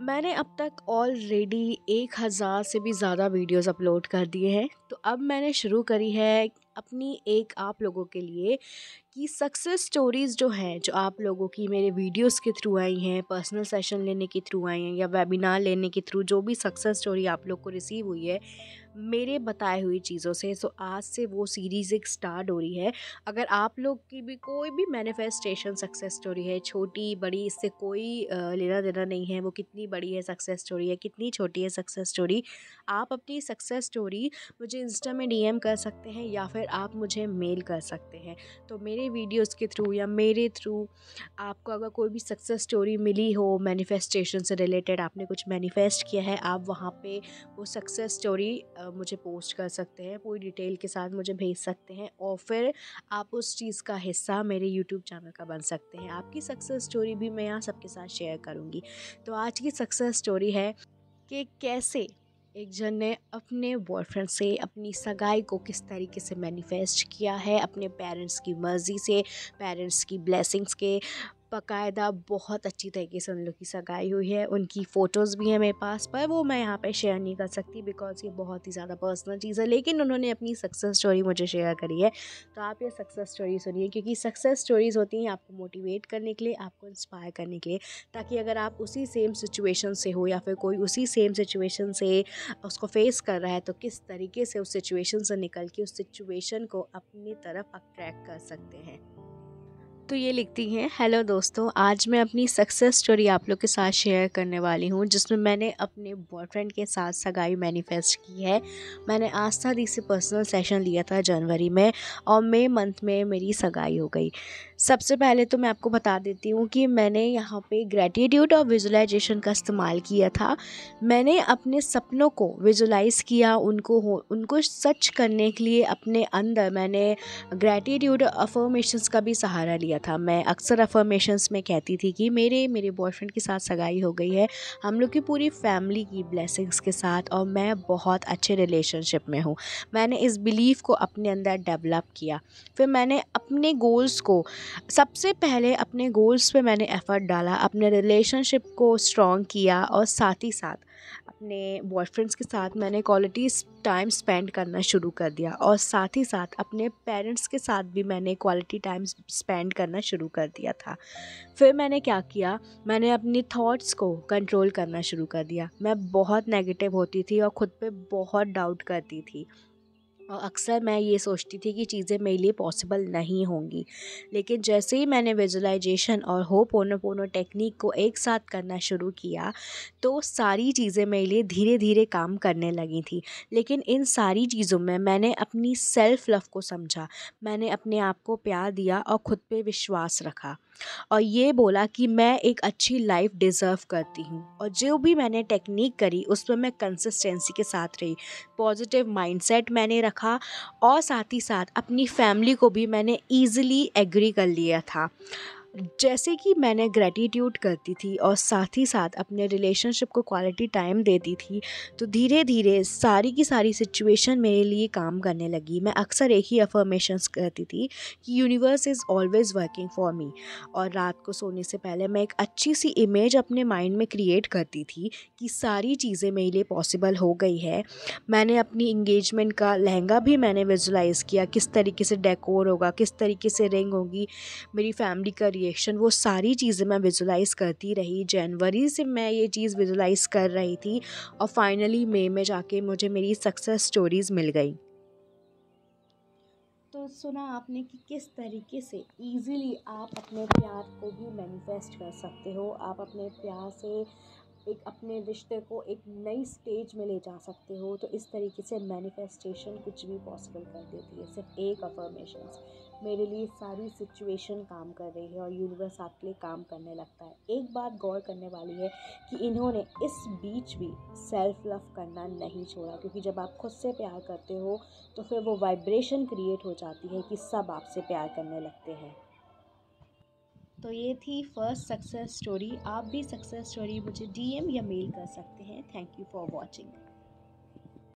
मैंने अब तक ऑलरेडी एक हज़ार से भी ज़्यादा वीडियोस अपलोड कर दिए हैं तो अब मैंने शुरू करी है अपनी एक आप लोगों के लिए कि सक्सेस स्टोरीज़ जो हैं जो आप लोगों की मेरे वीडियोस के थ्रू आई हैं पर्सनल सेशन लेने के थ्रू आई हैं या वेबिनार लेने के थ्रू जो भी सक्सेस स्टोरी आप लोग को रिसीव हुई है मेरे बताए हुई चीज़ों से सो आज से वो सीरीज़ एक स्टार्ट हो रही है अगर आप लोग की भी कोई भी मैनिफेस्टेशन सक्सेस स्टोरी है छोटी बड़ी इससे कोई लेना देना नहीं है वो कितनी बड़ी है सक्सेस स्टोरी है कितनी छोटी है सक्सेस स्टोरी आप अपनी सक्सेस स्टोरी मुझे इंस्टा में डीएम कर सकते हैं या फिर आप मुझे मेल कर सकते हैं तो मेरे वीडियोज़ के थ्रू या मेरे थ्रू आपको अगर कोई भी सक्सेस स्टोरी मिली हो मैनिफेस्टेशन से रिलेटेड आपने कुछ मैनिफेस्ट किया है आप वहाँ पर वो सक्सेस स्टोरी मुझे पोस्ट कर सकते हैं पूरी डिटेल के साथ मुझे भेज सकते हैं और फिर आप उस चीज़ का हिस्सा मेरे यूट्यूब चैनल का बन सकते हैं आपकी सक्सेस स्टोरी भी मैं यहाँ सबके साथ शेयर करूँगी तो आज की सक्सेस स्टोरी है कि कैसे एक जन ने अपने बॉयफ्रेंड से अपनी सगाई को किस तरीके से मैनिफेस्ट किया है अपने पेरेंट्स की मर्ज़ी से पेरेंट्स की ब्लेसिंग्स के बाकायदा बहुत अच्छी तरीके से उन लोग की सगाई हुई है उनकी फ़ोटोज़ भी हैं मेरे पास पर वो मैं यहाँ पे शेयर नहीं कर सकती बिकॉज़ ये बहुत ही ज़्यादा पर्सनल चीज़ है लेकिन उन्होंने अपनी सक्सेस स्टोरी मुझे शेयर करी है तो आप ये सक्सेस स्टोरी सुनिए क्योंकि सक्सेस स्टोरीज़ होती हैं आपको मोटिवेट करने के लिए आपको इंस्पायर करने के लिए ताकि अगर आप उसी सेम सिचुएशन से हो या फिर कोई उसी सेम सिचुएशन से उसको फेस कर रहा है तो किस तरीके से उस सिचुएशन से निकल के उस सिचुएशन को अपनी तरफ अट्रैक्ट कर सकते हैं तो ये लिखती हैं हेलो दोस्तों आज मैं अपनी सक्सेस स्टोरी आप लोग के साथ शेयर करने वाली हूँ जिसमें मैंने अपने बॉयफ्रेंड के साथ सगाई मैनिफेस्ट की है मैंने आस्था दी से पर्सनल सेशन लिया था जनवरी में और मई मंथ में मेरी सगाई हो गई सबसे पहले तो मैं आपको बता देती हूँ कि मैंने यहाँ पे ग्रेटिट्यूड और विजुलाइजेशन का इस्तेमाल किया था मैंने अपने सपनों को विजुलाइज किया उनको हो उनको सच करने के लिए अपने अंदर मैंने ग्रेटिट्यूड अफॉर्मेशंस का भी सहारा लिया दिया था मैं अक्सर अफर्मेशंस में कहती थी कि मेरे मेरे बॉयफ्रेंड के साथ सगाई हो गई है हम लोग की पूरी फैमिली की ब्लेसिंग्स के साथ और मैं बहुत अच्छे रिलेशनशिप में हूँ मैंने इस बिलीफ को अपने अंदर डेवलप किया फिर मैंने अपने गोल्स को सबसे पहले अपने गोल्स पर मैंने एफ़र्ट डाला अपने रिलेशनशिप को स्ट्रॉन्ग किया और साथ ही साथ अपने बॉयफ्रेंड्स के साथ मैंने क्वालिटी टाइम स्पेंड करना शुरू कर दिया और साथ ही साथ अपने पेरेंट्स के साथ भी मैंने क्वालिटी टाइम स्पेंड करना शुरू कर दिया था फिर मैंने क्या किया मैंने अपनी थॉट्स को कंट्रोल करना शुरू कर दिया मैं बहुत नेगेटिव होती थी और ख़ुद पे बहुत डाउट करती थी और अक्सर मैं ये सोचती थी कि चीज़ें मेरे लिए पॉसिबल नहीं होंगी लेकिन जैसे ही मैंने विजुलाइजेशन और हो पोनो पोनो टेक्निक को एक साथ करना शुरू किया तो सारी चीज़ें मेरे लिए धीरे धीरे काम करने लगी थी लेकिन इन सारी चीज़ों में मैंने अपनी सेल्फ़ लव को समझा मैंने अपने आप को प्यार दिया और ख़ुद पर विश्वास रखा और ये बोला कि मैं एक अच्छी लाइफ डिज़र्व करती हूँ और जो भी मैंने टेक्निक करी उस पर मैं कंसिस्टेंसी के साथ रही पॉजिटिव माइंडसेट मैंने रखा रखा और साथ ही साथ अपनी फैमिली को भी मैंने ईज़िली एग्री कर लिया था जैसे कि मैंने ग्रेटिट्यूड करती थी और साथ ही साथ अपने रिलेशनशिप को क्वालिटी टाइम देती थी तो धीरे धीरे सारी की सारी सिचुएशन मेरे लिए काम करने लगी मैं अक्सर एक ही अफर्मेशंस करती थी कि universe is always working for me और रात को सोने से पहले मैं एक अच्छी सी इमेज अपने माइंड में क्रिएट करती थी कि सारी चीज़ें मेरे लिए पॉसिबल हो गई है मैंने अपनी इंगेजमेंट का लहंगा भी मैंने विजुलाइज़ किया किस तरीके से डेकोर होगा किस तरीके से रिंग होगी मेरी फैमिली का क्रिएशन वो सारी चीज़ें मैं विजुलाइज़ करती रही जनवरी से मैं ये चीज़ विजुलाइज़ कर रही थी और फाइनली मई में जाके मुझे मेरी सक्सेस स्टोरीज़ मिल गई तो सुना आपने कि किस तरीके से इजीली आप अपने प्यार को भी मैनिफेस्ट कर सकते हो आप अपने प्यार से एक अपने रिश्ते को एक नई स्टेज में ले जा सकते हो तो इस तरीके से मैनिफेस्टेशन कुछ भी पॉसिबल कर देती है सिर्फ एक अफर्मेशन मेरे लिए सारी सिचुएशन काम कर रही है और यूनिवर्स आपके लिए काम करने लगता है एक बात गौर करने वाली है कि इन्होंने इस बीच भी सेल्फ लव करना नहीं छोड़ा क्योंकि जब आप खुद से प्यार करते हो तो फिर वो वाइब्रेशन क्रिएट हो जाती है कि सब आपसे प्यार करने लगते हैं तो ये थी फर्स्ट सक्सेस स्टोरी आप भी सक्सेस स्टोरी मुझे डीएम या मेल कर सकते हैं थैंक यू फॉर वॉचिंग